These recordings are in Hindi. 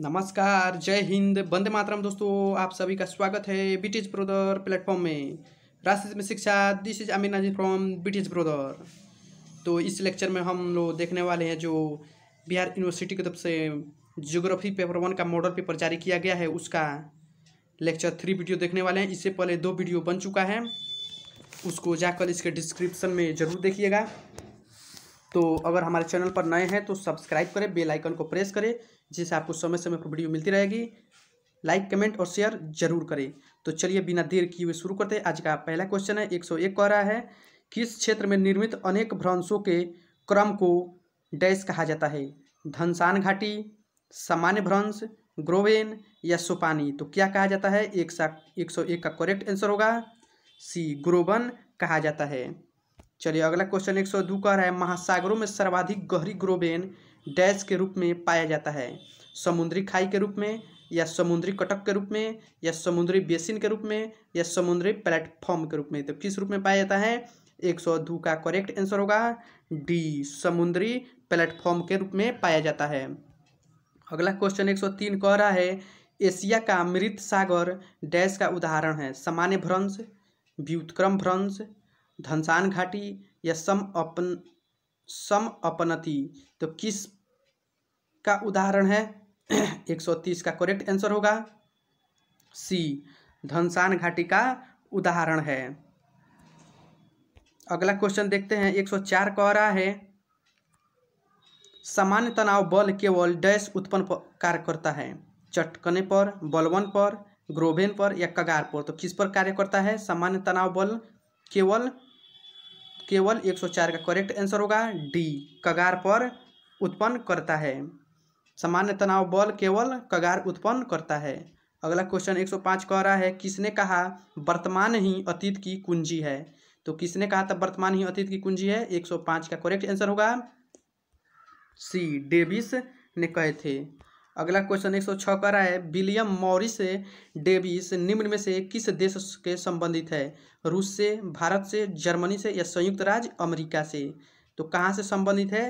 नमस्कार जय हिंद बंदे मातरम दोस्तों आप सभी का स्वागत है बीटीज ब्रोदर प्लेटफॉर्म में राष्ट्रीय में शिक्षा this is Amir Naji from बीटीज ब्रोदर तो इस लेक्चर में हम लोग देखने वाले हैं जो बिहार यूनिवर्सिटी की तरफ से जियोग्राफी पेपर वन का मॉडल पेपर जारी किया गया है उसका लेक्चर थ्री वीडियो देखने वाले हैं इससे पहले दो वीडियो बन चुका है उसको जाकर इसके डिस्क्रिप्सन में ज़रूर देखिएगा तो अगर हमारे चैनल पर नए हैं तो सब्सक्राइब करें बेल आइकन को प्रेस करें जिससे आपको समय समय पर वीडियो मिलती रहेगी लाइक कमेंट और शेयर जरूर करें तो चलिए बिना देर किए हुए शुरू करते हैं आज का पहला क्वेश्चन है एक सौ एक कह रहा है किस क्षेत्र में निर्मित अनेक भ्रंशों के क्रम को डैश कहा जाता है धनसान घाटी सामान्य भ्रंश ग्रोवेन या सोपानी तो क्या कहा जाता है एक सा एक सौ एक का करेक्ट आंसर होगा सी ग्रोवन कहा जाता है चलिए अगला क्वेश्चन एक सौ दो कह रहा है महासागरों में सर्वाधिक गहरी ग्रोबेन डैश के रूप में पाया जाता है समुद्री खाई के रूप में या समुद्री कटक के रूप में या समुद्री बेसिन के रूप में या समुद्री प्लेटफॉर्म के रूप में तो किस रूप में पाया जाता है एक सौ दो का करेक्ट आंसर होगा डी समुद्री प्लेटफॉर्म के रूप में पाया जाता है अगला क्वेश्चन एक सौ तीन कह रहा है एशिया का मृत सागर डैश का उदाहरण है सामान्य भ्रंश व्युतक्रम भ्रंश धनसान घाटी या सम अपन सम अपनति तो किस का उदाहरण है 130 का करेक्ट आंसर होगा सी धनसान घाटी का उदाहरण है अगला क्वेश्चन देखते हैं 104 कह रहा है सामान्य तनाव बल केवल डैश उत्पन्न कार्य करता है चटकने पर बलवन पर ग्रोवेन पर या कगार पर तो किस पर कार्य करता है सामान्य तनाव बल केवल केवल 104 का करेक्ट आंसर होगा डी कगार पर उत्पन्न करता है सामान्य तनाव बल केवल कगार उत्पन्न करता है अगला क्वेश्चन 105 कह रहा है किसने कहा वर्तमान ही अतीत की कुंजी है तो किसने कहा था वर्तमान ही अतीत की कुंजी है 105 का करेक्ट आंसर होगा सी डेविस ने कहे थे अगला क्वेश्चन एक सौ छः का रहा है विलियम मॉरिस डेविस निम्न में से किस देश के संबंधित है रूस से भारत से जर्मनी से या संयुक्त राज्य अमेरिका से तो कहाँ से संबंधित है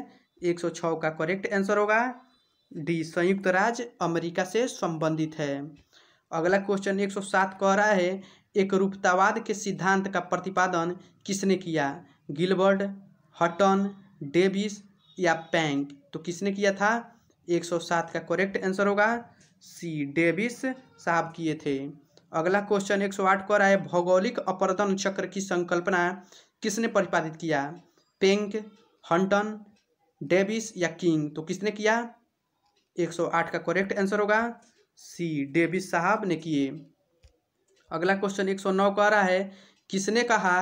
एक सौ छः का करेक्ट आंसर होगा डी संयुक्त राज्य अमेरिका से संबंधित है अगला क्वेश्चन एक सौ सात कह रहा है एक रूपतावाद के सिद्धांत का प्रतिपादन किसने किया गिलबर्ड हटन डेविस या पैंक तो किसने किया था 107 का करेक्ट आंसर होगा सी डेविस साहब किए थे अगला क्वेश्चन 108 को रहा है भौगोलिक अपर्दन चक्र की संकल्पना किसने प्रतिपादित किया पेंक हंटन डेविस या किंग तो किसने किया 108 का करेक्ट आंसर होगा सी डेविस साहब ने किए अगला क्वेश्चन 109 आ रहा है किसने कहा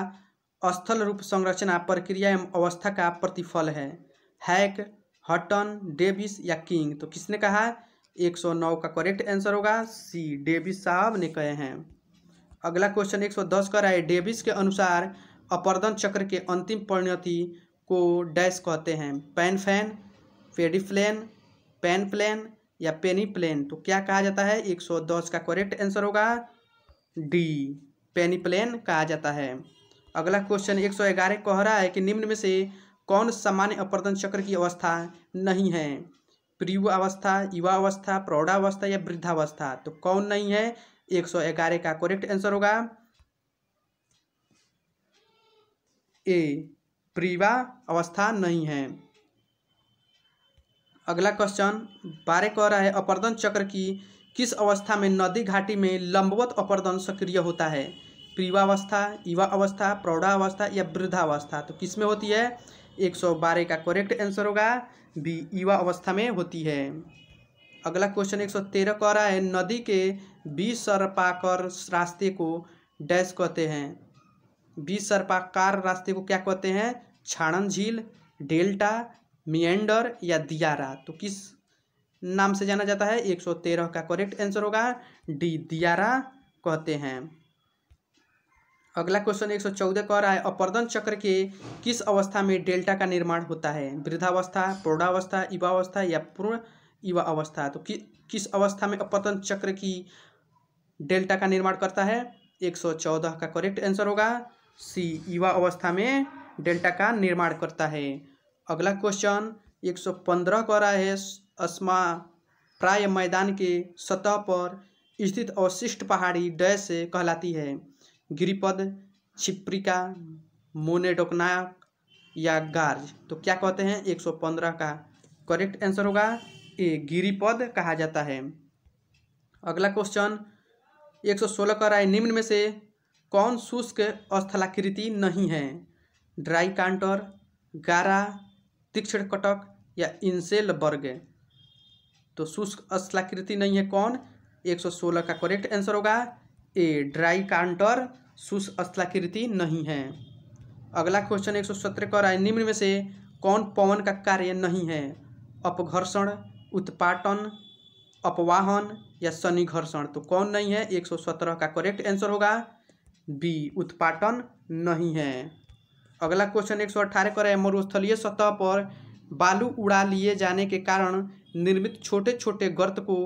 स्थल रूप संरचना प्रक्रिया एवं अवस्था का प्रतिफल है हैक हटन डेविस या किंग तो किसने कहा है नौ का करेक्ट आंसर होगा सी डेविस साहब ने कहे हैं अगला क्वेश्चन एक सौ दस का रहा है डेविस के अनुसार अपर्दन चक्र के अंतिम परिणति को डैश कहते हैं panfan pediplain panplain या पेनी प्लेन तो क्या कहा जाता है एक सौ दस का करेक्ट आंसर होगा डी पेनी प्लेन कहा जाता है अगला क्वेश्चन एक सौ ग्यारह कह रहा है कि निम्न में से कौन सामान्य अपर्दन चक्र की अवस्था नहीं है प्रियु अवस्था युवा अवस्था प्रौढ़ावस्था या वृद्धावस्था तो कौन नहीं है एक सौ ग्यारह का करेक्ट आंसर होगा ए प्रीवा अवस्था नहीं है अगला क्वेश्चन बारे कह रहा है अपर्दन चक्र की किस अवस्था में नदी घाटी में लंबवत अपर्दन सक्रिय होता है अवस्था युवा अवस्था प्रौढ़ावस्था या वृद्धावस्था तो किस में होती है एक सौ बारह का करेक्ट आंसर होगा बी युवा अवस्था में होती है अगला क्वेश्चन एक सौ तेरह कह रहा है नदी के बी सरपाकर रास्ते को डैश कहते हैं बीस सर्पाकार रास्ते को क्या कहते हैं छाणन झील डेल्टा मियंडर या दियारा तो किस नाम से जाना जाता है एक सौ तेरह का करेक्ट आंसर होगा डी दियारा कहते हैं अगला क्वेश्चन एक सौ चौदह रहा है अपर्दन चक्र के किस अवस्था में डेल्टा का निर्माण होता है वृद्धावस्था प्रौढ़ावस्था युवावस्था या पूर्ण युवा अवस्था तो कि, किस अवस्था में अपर्दन चक्र की डेल्टा का निर्माण करता है एक सौ चौदह का करेक्ट आंसर होगा सी युवा अवस्था में डेल्टा का निर्माण करता है अगला क्वेश्चन एक सौ पंद्रह कह रहा है अस्मा प्राय मैदान के सतह पर स्थित अवशिष्ट पहाड़ी डय से कहलाती है गिरिपद छिप्रिका मोनेडोकनाक या गार्ज तो क्या कहते हैं 115 का करेक्ट आंसर होगा ए गिरिपद कहा जाता है अगला क्वेश्चन 116 का राय निम्न में से कौन शुष्क स्थलाकृति नहीं है ड्राई कांटर गारा तीक्षण कटक या इंसेल वर्ग तो शुष्क स्थलाकृति नहीं है कौन 116 का करेक्ट आंसर होगा ए ड्राई कांटर सुस्थलाकृति नहीं है अगला क्वेश्चन एक सौ सत्रह रहा है निम्न में से कौन पवन का कार्य नहीं है अपघर्षण उत्पाटन अपवाहन या शनि घर्षण तो कौन नहीं है एक सौ सत्रह का करेक्ट आंसर होगा बी उत्पाटन नहीं है अगला क्वेश्चन एक सौ अठारह रहा है मरुस्थलीय सतह पर बालू उड़ा लिए जाने के कारण निर्मित छोटे छोटे गर्त को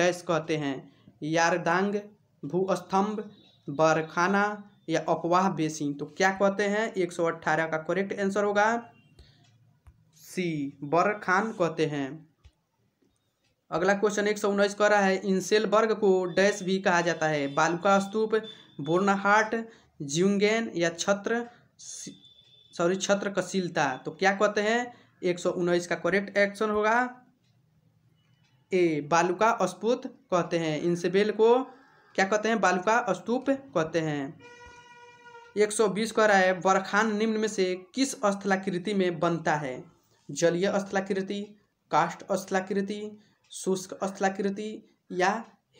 डैश कहते हैं यारदांग भूस्तंभ बरखाना या अपवाह बेसिन तो क्या कहते हैं एक सौ अट्ठारह का करेक्ट आंसर होगा सी बरखान कहते हैं अगला क्वेश्चन एक सौ उन्नीस कह रहा है इंसेल वर्ग को डैश भी कहा जाता है बालुका स्तूप बोर्नाहाट ज्यूंगेन या छत्र सॉरी छत्र कशीलता तो क्या कहते हैं एक सौ उन्नीस का करेक्ट एक्शन होगा ए बालुका अस्पुत कहते हैं इंसेबेल को क्या कहते हैं बालुका स्तूप कहते हैं 120 कह रहा है बरखान निम्न में से किस स्थलाकृति में बनता है जलीय स्थलाकृति काष्ट स्थलाकृति शुष्क स्थलाकृति या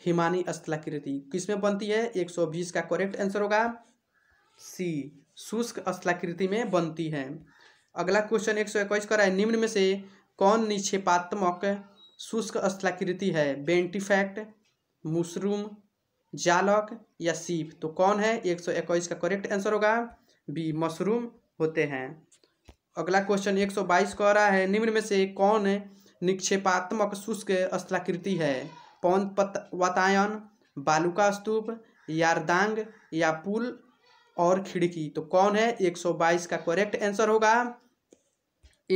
हिमानी स्थलाकृति किसमें बनती है 120 का करेक्ट आंसर होगा सी शुष्क स्थलाकृति में बनती है अगला क्वेश्चन एक सौ इक्कीस रहा है निम्न में से कौन निक्षेपात्मक शुष्क स्थलाकृति है बेंटीफैक्ट मशरूम जालक या सीप तो कौन है एक सौ इक्कीस का करेक्ट आंसर होगा बी मशरूम होते हैं अगला क्वेश्चन एक सौ बाईस कह रहा है निम्न में से कौन निक्षेपात्मक शुष्क स्थलाकृति है पौन वातायन बालुका स्तूप यारदांग या पुल और खिड़की तो कौन है एक सौ बाईस का करेक्ट आंसर होगा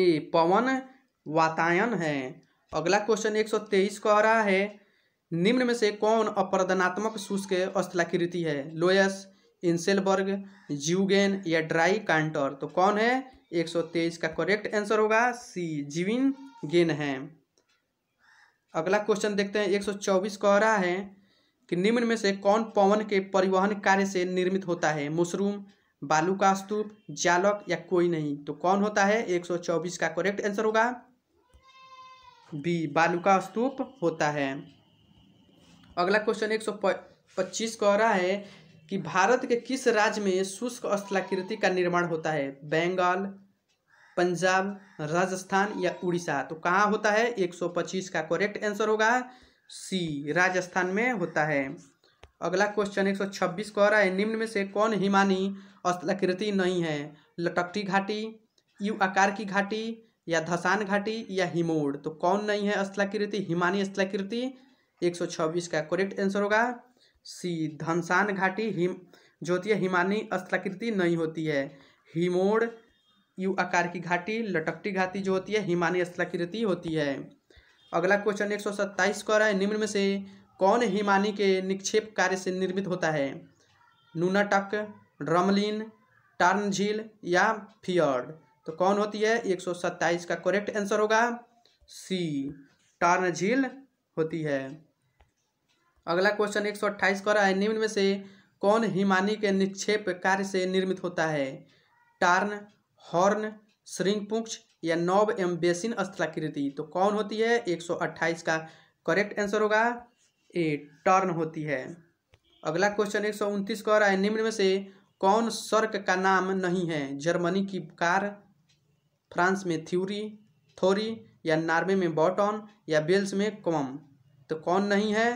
ए पवन वातायन है अगला क्वेश्चन एक सौ तेईस कह रहा है निम्न में से कौन अपरदनात्मक शुष्क स्थलाकृति है लोयस इंसेलबर्ग जीवगेन या ड्राई कांटर तो कौन है 123 का करेक्ट आंसर होगा सी जीविन गेन है अगला क्वेश्चन देखते हैं 124 कह रहा है कि निम्न में से कौन पवन के परिवहन कार्य से निर्मित होता है मशरूम बालू का स्तूप जालक या कोई नहीं तो कौन होता है 124 का करेक्ट आंसर होगा बी बालू का स्तूप होता है अगला क्वेश्चन एक सौ पच्चीस कह रहा है कि भारत के किस राज्य में शुष्क स्थलाकृति का निर्माण होता है बंगाल पंजाब राजस्थान या उड़ीसा तो कहाँ होता है 125 का करेक्ट आंसर होगा सी राजस्थान में होता है अगला क्वेश्चन 126 कह रहा है निम्न में से कौन हिमानी स्थलाकृति नहीं है लटकटी घाटी यू आकार की घाटी या धसान घाटी या हिमोड़ तो कौन नहीं है स्थलाकृति हिमानी स्थलाकृति 126 का करेक्ट आंसर होगा सी धनसान घाटी हिम जो होती है हिमानी स्थलाकृति नहीं होती है हिमोड़ यू आकार की घाटी लटकटी घाटी जो होती है हिमानी स्थलाकृति होती है अगला क्वेश्चन एक सौ सत्ताईस का है निम्न में से कौन हिमानी के निक्षेप कार्य से निर्मित होता है नूनाटक रमलिन टर्न झील या फियर्ड तो कौन होती है एक सौ सत्ताईस का करेक्ट आंसर होगा सी टर्न झील होती है अगला क्वेश्चन एक सौ अट्ठाईस कर रहा है निम्न में से कौन हिमानी के निक्षेप कार्य से निर्मित होता है टार्न हॉर्न श्रृंगपुक्ष या नॉब एम बेसिन स्थलाकृति तो कौन होती है एक सौ अट्ठाईस का करेक्ट आंसर होगा ए टर्न होती है अगला क्वेश्चन एक सौ उनतीस कह रहा है निम्न में से कौन सर्क का नाम नहीं है जर्मनी की कार फ्रांस में थ्यूरी थोरी या नार्वे में बॉटॉन या बेल्स में कॉम तो कौन नहीं है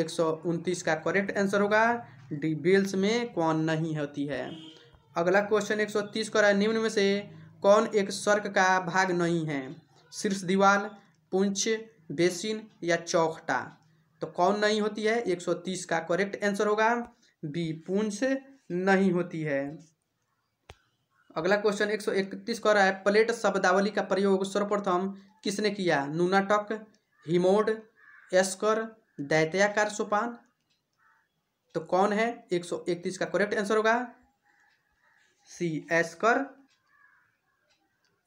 एक सौ उनतीस का करेक्ट आंसर होगा डी बेल्स में कौन नहीं होती है अगला क्वेश्चन एक सौ तीस निम्न में से कौन एक सर्क का भाग नहीं है शीर्ष दीवार पुंछ बेसिन या चौखटा तो कौन नहीं होती है एक सौ तीस का करेक्ट आंसर होगा बी पुंछ नहीं होती है अगला क्वेश्चन एक सौ इकतीस का रहा है प्लेट शब्दावली का प्रयोग सर्वप्रथम किसने किया नूनाटक हिमोड एस्कर दैत्याकार सोपान तो कौन है एक सौ इकतीस का करेक्ट आंसर होगा सी एस कर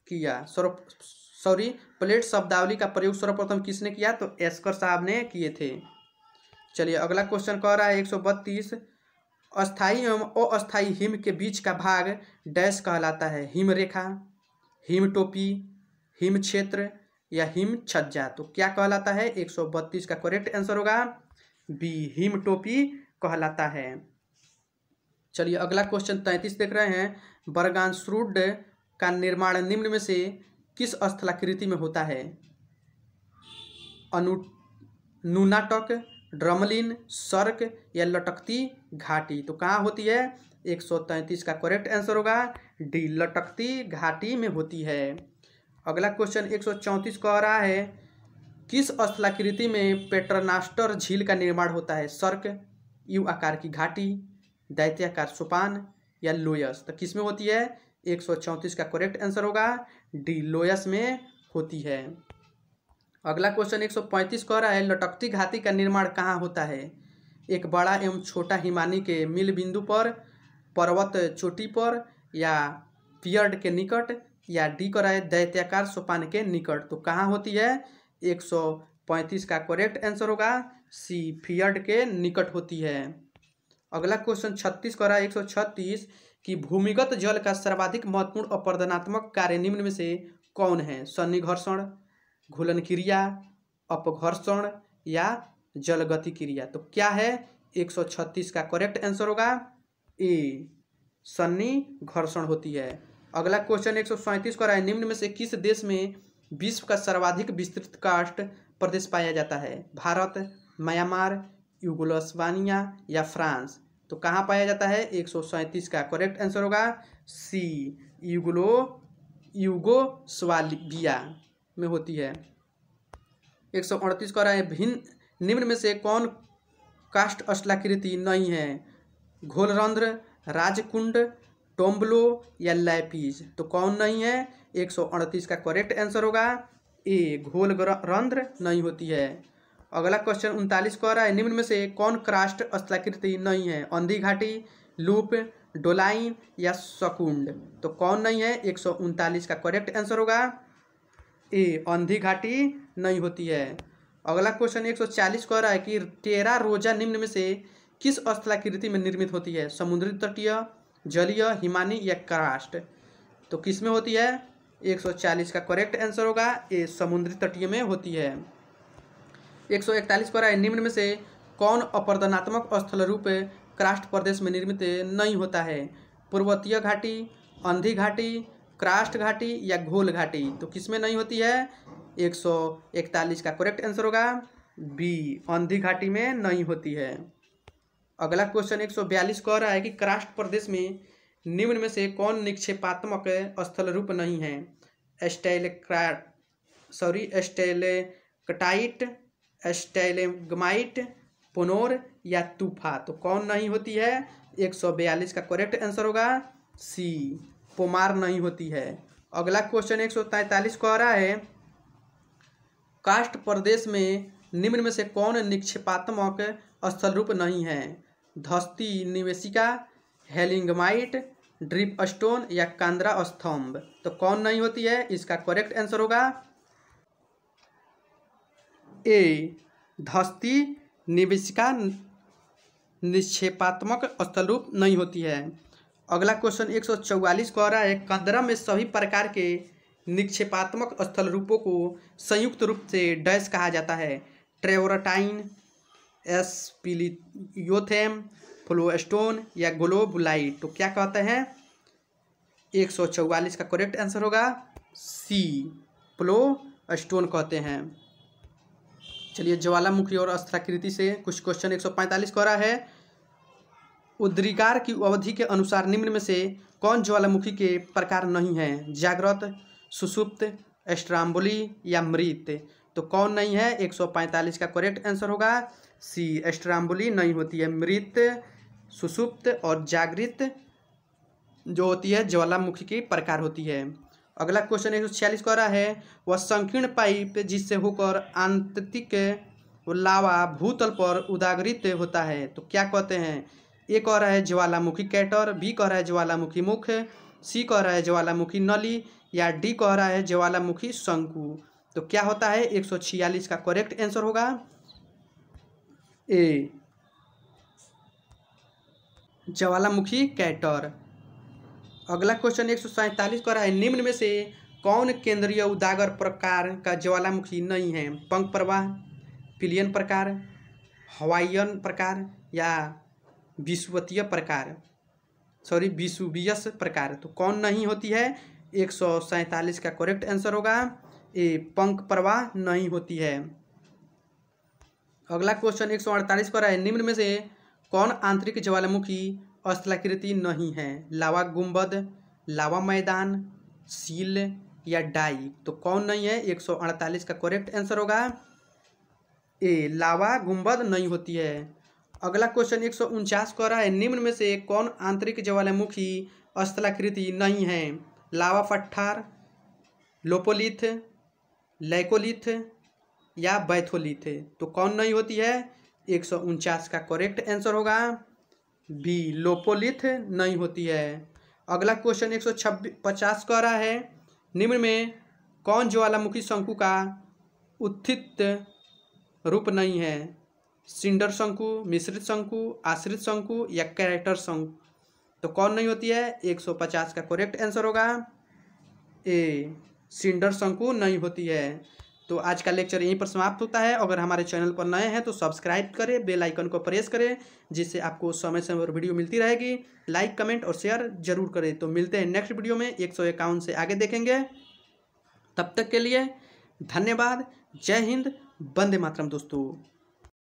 किया सॉरी प्लेट शब्दावली का प्रयोग सर्वप्रथम किसने किया तो एस्कर साहब ने किए थे चलिए अगला क्वेश्चन कह रहा है एक सौ बत्तीस अस्थायी एवं अस्थायी हिम के बीच का भाग डैश कहलाता है हिम रेखा हिम टोपी हिम क्षेत्र या हिम छज्जा तो क्या कहलाता है एक सौ बत्तीस का करेक्ट आंसर होगा बी हिम टोपी कहलाता है चलिए अगला क्वेश्चन तैंतीस देख रहे हैं श्रुड का निर्माण निम्न में से किस स्थलाकृति में होता है अनु नूनाटक ड्रमलिन सर्क या लटकती घाटी तो कहाँ होती है एक सौ तैंतीस का करेक्ट आंसर होगा डी लटकती घाटी में होती है अगला क्वेश्चन एक कह रहा है किस स्थलाकृति में पेट्रनास्टर झील का निर्माण होता है सर्क यू आकार की घाटी दैत्याकार सोपान या लोयस तो किस में होती है एक का करेक्ट आंसर होगा डी लोयस में होती है अगला क्वेश्चन 135 कह रहा है लटकती घाटी का निर्माण कहाँ होता है एक बड़ा एवं छोटा हिमानी के मिल बिंदु पर पर्वत चोटी पर या पियर्ड के निकट या डी कराए दैत्याकार सोपान के निकट तो कहाँ होती है एक सौ पैंतीस का करेक्ट आंसर होगा सी फियर्ड के निकट होती है अगला क्वेश्चन छत्तीस करा एक सौ छत्तीस कि भूमिगत जल का सर्वाधिक महत्वपूर्ण अपर्दनात्मक कार्य निम्न में से कौन है सन्निघर्षण घुलन क्रिया अपघर्षण या जलगति क्रिया तो क्या है 136 का करेक्ट आंसर होगा ए सन्नी घर्षण होती है अगला क्वेश्चन एक सौ रहा है निम्न में से किस देश में विश्व का सर्वाधिक विस्तृत कास्ट प्रदेश पाया जाता है भारत म्यांमार यूगोलस्वानिया या फ्रांस तो कहाँ पाया जाता है एक का करेक्ट आंसर होगा सी यूगोलो यूगोस्वालिया में होती है एक सौ अड़तीस का रहा है भिन्न निम्न में से कौन कास्ट अश्लाकृति नहीं है घोलरंध्र राजकुंड टोम्बलो या लैपीज तो कौन नहीं है एक सौ अड़तीस का करेक्ट आंसर होगा ए घोल रंध्र नहीं होती है अगला क्वेश्चन उनतालीस कह रहा है निम्न में से कौन क्रास्ट स्थलाकृति नहीं है अंधी घाटी लूप डोलाइन या शकुंड तो कौन नहीं है एक सौ उनतालीस का करेक्ट आंसर होगा ए अंधी घाटी नहीं होती है अगला क्वेश्चन एक सौ चालीस कह रहा है कि टेरा रोजा निम्न में से किस स्थलाकृति में निर्मित होती है समुद्री तटीय जलीय हिमानी या क्रास्ट तो किस में होती है 140 का करेक्ट आंसर होगा ये समुद्री तटीय में होती है 141 पर है निम्न में से कौन अपर्दनात्मक स्थल रूप क्रास्ट प्रदेश में निर्मित नहीं होता है पूर्वतीय घाटी अंधी घाटी क्रास्ट घाटी या घोल घाटी तो किस में नहीं होती है 141 का करेक्ट आंसर होगा बी अंधी घाटी में नहीं होती है अगला क्वेश्चन एक सौ बयालीस कह रहा है कि क्राष्ट प्रदेश में निम्न में से कौन निक्षेपात्मक स्थल रूप नहीं है एस्टेल सॉरी कटाइट स्टेलेगमाइट पुनोर या तूफा तो कौन नहीं होती है एक सौ बयालीस का करेक्ट आंसर होगा सी पोमार नहीं होती है अगला क्वेश्चन एक सौ तैंतालीस कह रहा है कास्ट प्रदेश में निम्न में से कौन निक्षेपात्मक स्थल रूप नहीं है धस्ती निवेशिका हेलिंगमाइट ड्रिप स्टोन या कांद्रा स्तंभ तो कौन नहीं होती है इसका करेक्ट आंसर होगा ए धस्ती निवेशिका निक्षेपात्मक रूप नहीं होती है अगला क्वेश्चन एक सौ चौवालीस को आ रहा है कंदरा में सभी प्रकार के निक्षेपात्मक स्थल रूपों को संयुक्त रूप से डैश कहा जाता है ट्रेवरटाइन एस्पिलियोथेम फ्लोस्टोन या ग्लोबलाइट तो क्या कहते हैं एक सौ चौवालीस का करेक्ट आंसर होगा सी प्लो स्टोन कहते हैं चलिए ज्वालामुखी और अस्त्राकृति से कुछ क्वेश्चन पैंतालीस कह रहा है उद्रिकार की अवधि के अनुसार निम्न में से कौन ज्वालामुखी के प्रकार नहीं है जागृत सुसुप्त एस्ट्राम्बोली या मृत तो कौन नहीं है 145 का करेक्ट आंसर होगा सी एस्ट्राम्बुली नहीं होती है मृत सुसुप्त और जागृत जो होती है ज्वालामुखी की प्रकार होती है अगला क्वेश्चन एक सौ छियालीस कह रहा है वह संकीर्ण पाइप जिससे होकर आंतरिक लावा भूतल पर उदागृत होता है तो क्या कहते हैं ए कह रहा है ज्वालामुखी कैटर बी कह रहा है ज्वालामुखी मुख सी कह रहा है ज्वालामुखी नली या डी कह रहा है ज्वालामुखी शंकु तो क्या होता है एक सौ छियालीस का करेक्ट आंसर होगा ए ज्वालामुखी कैटर अगला क्वेश्चन एक सौ सैंतालीस का है निम्न में से कौन केंद्रीय उदागर प्रकार का ज्वालामुखी नहीं है पंख प्रवाह पिलियन प्रकार हवाईयन प्रकार या विश्वतीय प्रकार सॉरी विसुबियस प्रकार तो कौन नहीं होती है एक सौ सैंतालीस का करेक्ट आंसर होगा ए पंख प्रवाह नहीं होती है अगला क्वेश्चन एक सौ अड़तालीस पर है निम्न में से कौन आंतरिक ज्वालामुखी अस्थलाकृति नहीं है लावा गुंबद लावा मैदान सील या डाई तो कौन नहीं है एक सौ अड़तालीस का करेक्ट आंसर होगा ए लावा गुंबद नहीं होती है अगला क्वेश्चन एक सौ उनचास का रहा है निम्न में से कौन आंतरिक ज्वालामुखी अस्थलाकृति नहीं है लावा पट्ठार लोपोलिथ लैकोलिथ या थे तो कौन नहीं होती है एक सौ उनचास का करेक्ट आंसर होगा बी लोपोलिथ नहीं होती है अगला क्वेश्चन एक सौ छब्बीस पचास कह रहा है निम्न में कौन ज्वालामुखी शंकु का उत्थित रूप नहीं है सिंडर शंकु मिश्रित शंकु आश्रित शंकु या कैरेक्टर शंकु तो कौन नहीं होती है एक सौ पचास का करेक्ट आंसर होगा ए सिंडर शंकु नहीं होती है तो आज का लेक्चर यहीं पर समाप्त होता है अगर हमारे चैनल पर नए हैं तो सब्सक्राइब करें बेल आइकन को प्रेस करें जिससे आपको समय समय पर वीडियो मिलती रहेगी लाइक कमेंट और शेयर जरूर करें तो मिलते हैं नेक्स्ट वीडियो में एक से आगे देखेंगे तब तक के लिए धन्यवाद जय हिंद वंदे मातरम दोस्तों